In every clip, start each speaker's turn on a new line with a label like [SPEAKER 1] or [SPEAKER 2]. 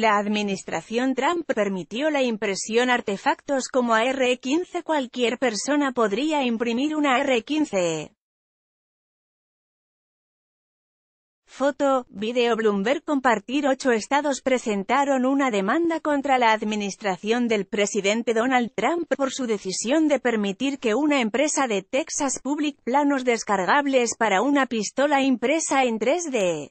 [SPEAKER 1] La administración Trump permitió la impresión artefactos como AR-15. Cualquier persona podría imprimir una AR-15. Foto, video Bloomberg compartir Ocho estados presentaron una demanda contra la administración del presidente Donald Trump por su decisión de permitir que una empresa de Texas public planos descargables para una pistola impresa en 3D.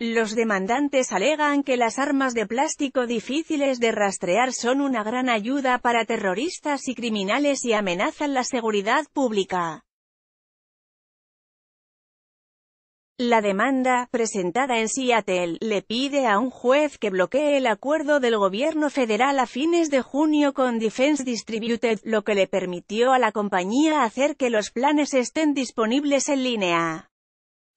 [SPEAKER 1] Los demandantes alegan que las armas de plástico difíciles de rastrear son una gran ayuda para terroristas y criminales y amenazan la seguridad pública. La demanda, presentada en Seattle, le pide a un juez que bloquee el acuerdo del gobierno federal a fines de junio con Defense Distributed, lo que le permitió a la compañía hacer que los planes estén disponibles en línea.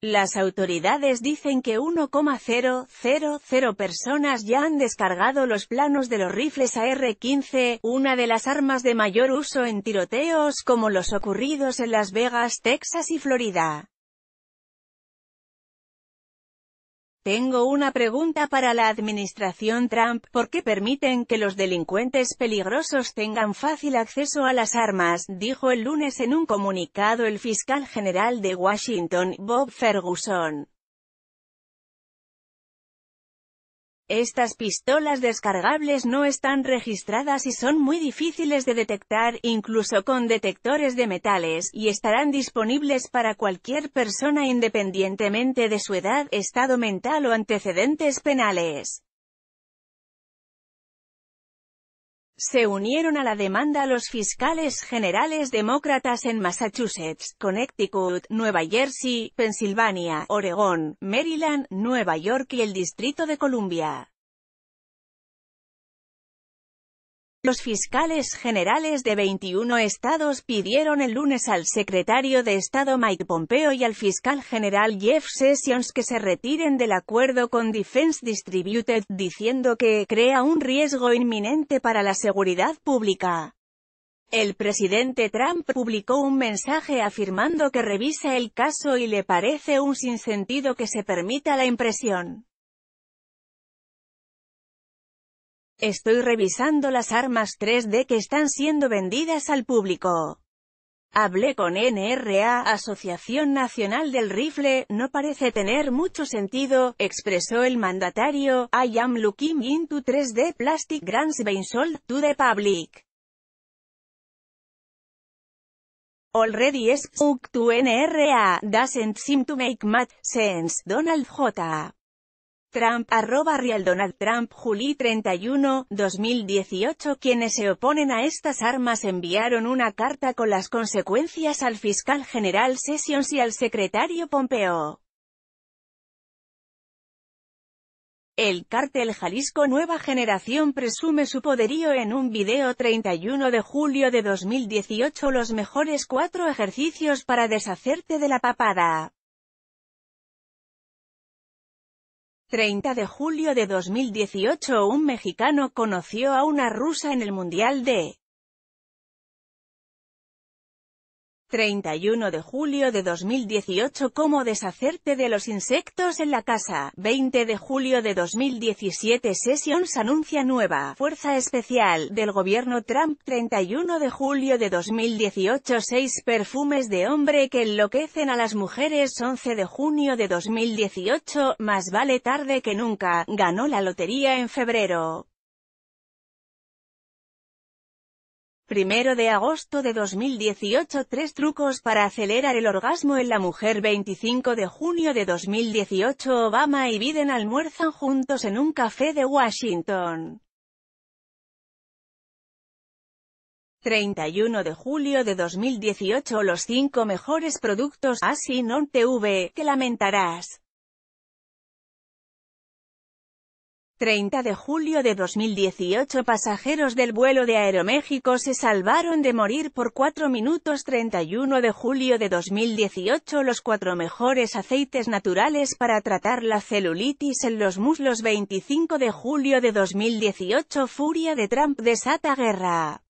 [SPEAKER 1] Las autoridades dicen que 1,000 personas ya han descargado los planos de los rifles AR-15, una de las armas de mayor uso en tiroteos como los ocurridos en Las Vegas, Texas y Florida. Tengo una pregunta para la administración Trump, ¿por qué permiten que los delincuentes peligrosos tengan fácil acceso a las armas? dijo el lunes en un comunicado el fiscal general de Washington, Bob Ferguson. Estas pistolas descargables no están registradas y son muy difíciles de detectar, incluso con detectores de metales, y estarán disponibles para cualquier persona independientemente de su edad, estado mental o antecedentes penales. Se unieron a la demanda los fiscales generales demócratas en Massachusetts, Connecticut, Nueva Jersey, Pensilvania, Oregón, Maryland, Nueva York y el Distrito de Columbia. Los fiscales generales de 21 estados pidieron el lunes al secretario de Estado Mike Pompeo y al fiscal general Jeff Sessions que se retiren del acuerdo con Defense Distributed, diciendo que crea un riesgo inminente para la seguridad pública. El presidente Trump publicó un mensaje afirmando que revisa el caso y le parece un sinsentido que se permita la impresión Estoy revisando las armas 3D que están siendo vendidas al público. Hablé con NRA, Asociación Nacional del Rifle, no parece tener mucho sentido, expresó el mandatario, I am looking into 3D plastic grants being sold to the public. Already spoke to NRA, doesn't seem to make much sense, Donald J. Trump, arroba Real Donald Trump, Juli 31, 2018 Quienes se oponen a estas armas enviaron una carta con las consecuencias al fiscal general Sessions y al secretario Pompeo. El cártel Jalisco Nueva Generación presume su poderío en un video 31 de julio de 2018 Los mejores cuatro ejercicios para deshacerte de la papada. 30 de julio de 2018 un mexicano conoció a una rusa en el Mundial de 31 de julio de 2018 Cómo deshacerte de los insectos en la casa, 20 de julio de 2017 Sessions anuncia nueva fuerza especial del gobierno Trump 31 de julio de 2018 6 perfumes de hombre que enloquecen a las mujeres 11 de junio de 2018 Más vale tarde que nunca, ganó la lotería en febrero. 1 de agosto de 2018 Tres trucos para acelerar el orgasmo en la mujer 25 de junio de 2018 Obama y Biden almuerzan juntos en un café de Washington. 31 de julio de 2018 Los 5 mejores productos Así non TV, te lamentarás. 30 de julio de 2018 pasajeros del vuelo de Aeroméxico se salvaron de morir por 4 minutos 31 de julio de 2018 los cuatro mejores aceites naturales para tratar la celulitis en los muslos 25 de julio de 2018 Furia de Trump desata guerra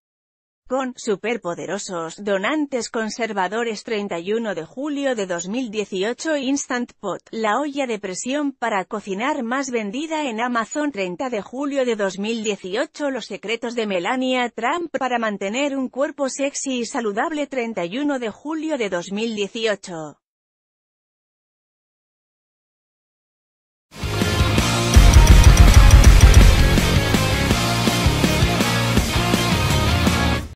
[SPEAKER 1] con superpoderosos donantes conservadores 31 de julio de 2018 Instant Pot, la olla de presión para cocinar más vendida en Amazon 30 de julio de 2018 Los secretos de Melania Trump para mantener un cuerpo sexy y saludable 31 de julio de 2018